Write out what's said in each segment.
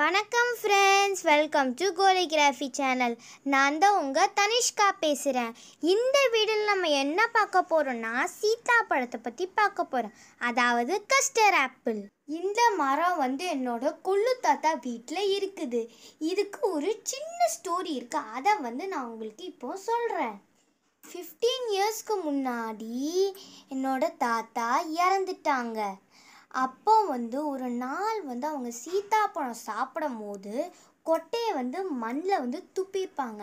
வணக்கம் friends welcome to கோலிகிராஃபி channel நான் தான் உங்கள் தனிஷ்கா பேசுகிறேன் இந்த வீடியோவில் நம்ம என்ன பார்க்க போகிறோம்னா சீதா பழத்தை பற்றி பார்க்க போகிறோம் அதாவது கஸ்டர் ஆப்பிள் இந்த மரம் வந்து என்னோட கொள்ளு தாத்தா வீட்டில் இருக்குது இதுக்கு ஒரு சின்ன ஸ்டோரி இருக்குது அதை வந்து நான் உங்களுக்கு இப்போ சொல்கிறேன் ஃபிஃப்டீன் இயர்ஸ்க்கு முன்னாடி என்னோட தாத்தா இறந்துட்டாங்க அப்போ வந்து ஒரு நாள் வந்து அவங்க சீத்தாப்பழம் சாப்பிடும் போது கொட்டையை வந்து மண்ணில் வந்து துப்பிப்பாங்க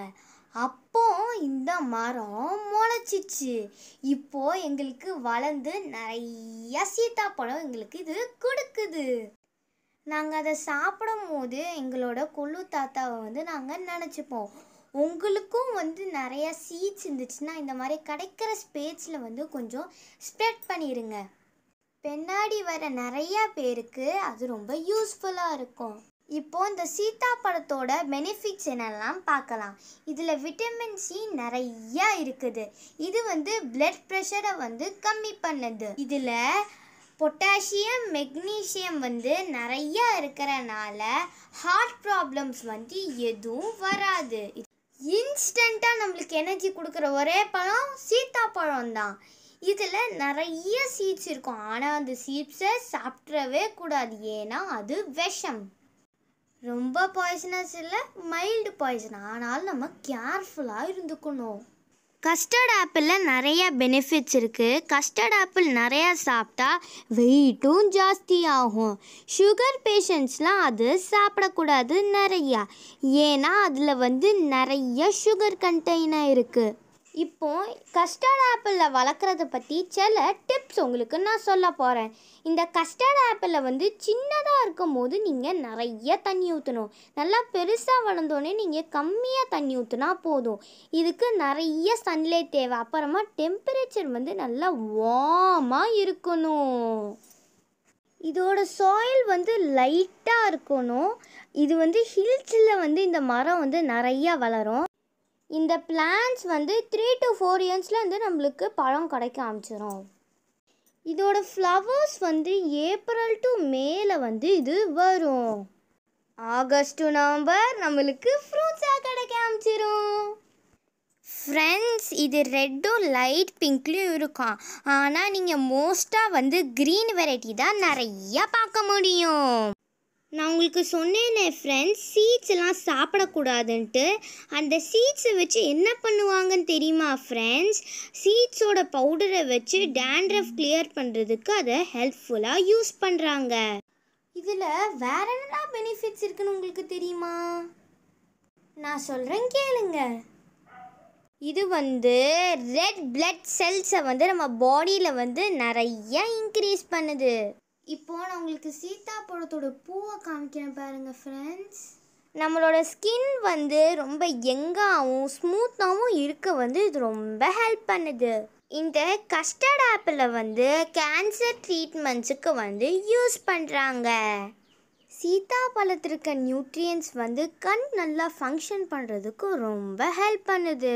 அப்போ இந்த மரம் முளைச்சிச்சு இப்போ எங்களுக்கு வளர்ந்து நிறைய சீத்தாப்பழம் எங்களுக்கு இது கொடுக்குது நாங்கள் அதை சாப்பிடும் போது எங்களோட குழு தாத்தாவை வந்து நாங்கள் நினச்சிப்போம் உங்களுக்கும் வந்து நிறையா சீட்ஸ் இருந்துச்சுன்னா இந்த மாதிரி கிடைக்கிற ஸ்பேஸில் வந்து கொஞ்சம் ஸ்ப்ரெட் பண்ணிடுங்க பெண்ணாடி வர நிறைய பேருக்கு அது ரொம்ப யூஸ்ஃபுல்லாக இருக்கும் இப்போ இந்த சீதா படத்தோட பெனிஃபிட்ஸ் என்னெல்லாம் பார்க்கலாம் இதில் விட்டமின் சி நிறையா இருக்குது இது வந்து பிளட் ப்ரெஷரை வந்து கம்மி பண்ணுது இதில் பொட்டாசியம் மெக்னீஷியம் வந்து நிறையா இருக்கிறனால ஹார்ட் ப்ராப்ளம்ஸ் வந்து எதுவும் வராது இன்ஸ்டண்ட்டாக நம்மளுக்கு எனர்ஜி கொடுக்குற ஒரே பழம் சீத்தாப்பழம் தான் இதில் நிறைய சீட்ஸ் இருக்கும் ஆனால் அந்த சீட்ஸை சாப்பிட்றவே கூடாது ஏன்னா அது விஷம் ரொம்ப பாய்சனஸ் இல்லை மைல்டு பாய்சன் ஆனால் நம்ம கேர்ஃபுல்லாக இருந்துக்கணும் கஸ்டர்ட் ஆப்பிளில் நிறையா பெனிஃபிட்ஸ் இருக்குது கஸ்டர்ட் ஆப்பிள் நிறையா சாப்பிட்டா வெயிட்டும் ஜாஸ்தி ஆகும் சுகர் பேஷண்ட்ஸ்லாம் அது சாப்பிடக்கூடாது நிறையா ஏன்னா அதில் வந்து நிறைய சுகர் கண்டெய்னாக இருக்குது இப்போ கஸ்டர்ட் ஆப்பிளில் வளர்க்குறத பற்றி சில டிப்ஸ் உங்களுக்கு நான் சொல்ல போகிறேன் இந்த கஸ்டர்ட் ஆப்பிளில் வந்து சின்னதாக இருக்கும் போது நீங்கள் நிறைய தண்ணி ஊற்றணும் நல்லா பெருசாக வளர்ந்தோடனே நீங்கள் கம்மியாக தண்ணி ஊற்றினா போதும் இதுக்கு நிறைய சன்லைட் தேவை அப்புறமா டெம்பரேச்சர் வந்து நல்லா வார்மாக இருக்கணும் இதோட சாயில் வந்து லைட்டாக இருக்கணும் இது வந்து ஹில்ஸில் வந்து இந்த மரம் வந்து நிறையா வளரும் இந்த பிளான்ஸ் வந்து த்ரீ டு ஃபோர் இயர்ஸில் வந்து நம்மளுக்கு பழம் கிடைக்க ஆரம்பிச்சிடும் இதோட ஃப்ளவர்ஸ் வந்து ஏப்ரல் டு மேல வந்து இது வரும் ஆகஸ்ட் டு நவம்பர் நம்மளுக்கு ஃப்ரூட்ஸாக கிடைக்க ஆரம்பிச்சிடும் ஃப்ரெண்ட்ஸ் இது ரெட்டும் லைட் பிங்க்லேயும் இருக்கும் ஆனால் நீங்கள் மோஸ்ட்டாக வந்து க்ரீன் வெரைட்டி தான் நிறையா பார்க்க முடியும் நான் உங்களுக்கு சொன்னேனே ஃப்ரெண்ட்ஸ் சீட்ஸ் எல்லாம் சாப்பிடக்கூடாதுன்ட்டு அந்த சீட்ஸை வச்சு என்ன பண்ணுவாங்கன்னு தெரியுமா ஃப்ரெண்ட்ஸ் சீட்ஸோட பவுடரை வச்சு டேண்ட்ரஃப் கிளியர் பண்ணுறதுக்கு அதை ஹெல்ப்ஃபுல்லாக யூஸ் பண்ணுறாங்க இதில் வேற என்ன பெனிஃபிட்ஸ் இருக்குன்னு உங்களுக்கு தெரியுமா நான் சொல்கிறேன் கேளுங்க இது வந்து ரெட் பிளட் செல்ஸை வந்து நம்ம பாடியில் வந்து நிறைய இன்க்ரீஸ் பண்ணுது இப்போ நான் உங்களுக்கு சீத்தாப்பழத்தோட பூவை காமிக்கிறேன் பாருங்கள் ஃப்ரெண்ட்ஸ் நம்மளோட ஸ்கின் வந்து ரொம்ப எங்காகவும் ஸ்மூத்தாகவும் இருக்க வந்து இது ரொம்ப ஹெல்ப் பண்ணுது இந்த கஸ்டர்ட் ஆப்பில் வந்து கேன்சர் ட்ரீட்மெண்ட்ஸுக்கு வந்து யூஸ் பண்ணுறாங்க சீத்தாப்பழத்திற்க நியூட்ரியன்ஸ் வந்து கண் நல்லா ஃபங்க்ஷன் பண்ணுறதுக்கு ரொம்ப ஹெல்ப் பண்ணுது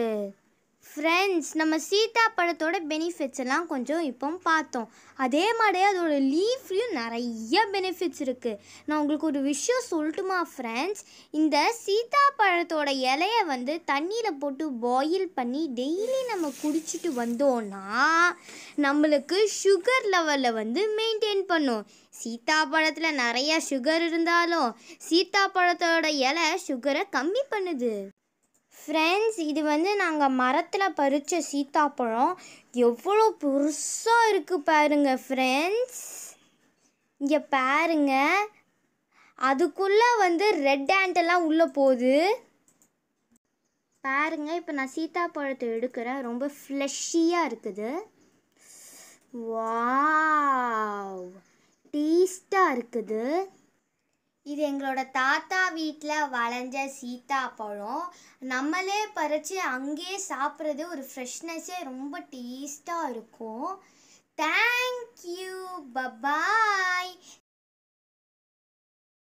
ஃப்ரெண்ட்ஸ் நம்ம சீதா படத்தோட பெனிஃபிட்ஸ் எல்லாம் கொஞ்சம் இப்போ பார்த்தோம் அதே மாதிரி அதோட லீஃப்லேயும் நிறைய பெனிஃபிட்ஸ் இருக்குது நான் உங்களுக்கு ஒரு விஷயம் சொல்லட்டுமா ஃப்ரெண்ட்ஸ் இந்த சீதா பழத்தோட இலையை வந்து தண்ணியில் போட்டு பாயில் பண்ணி டெய்லி நம்ம குடிச்சிட்டு வந்தோன்னா நம்மளுக்கு சுகர் லெவலில் வந்து மெயின்டைன் பண்ணும் சீத்தாப்பழத்தில் நிறையா சுகர் இருந்தாலும் சீத்தாப்பழத்தோட இலை சுகரை கம்மி பண்ணுது ஃப்ரெண்ட்ஸ் இது வந்து நாங்கள் மரத்தில் பறித்த சீத்தாப்பழம் எவ்வளோ புதுசாக இருக்குது பாருங்கள் ஃப்ரெண்ட்ஸ் இங்கே பாருங்க அதுக்குள்ளே வந்து ரெட் ஆண்டெல்லாம் உள்ளே போகுது பாருங்க இப்போ நான் சீத்தாப்பழத்தை எடுக்கிறேன் ரொம்ப ஃப்ளஷியாக இருக்குது வா டேஸ்ட்டாக இருக்குது இது எங்களோட தாத்தா வீட்டில் வளைஞ்ச சீத்தா பழம் நம்மளே பறித்து அங்கேயே சாப்பிட்றது ஒரு ஃப்ரெஷ்னஸ்ஸே ரொம்ப டேஸ்ட்டாக இருக்கும் தேங்க்யூ பபாய்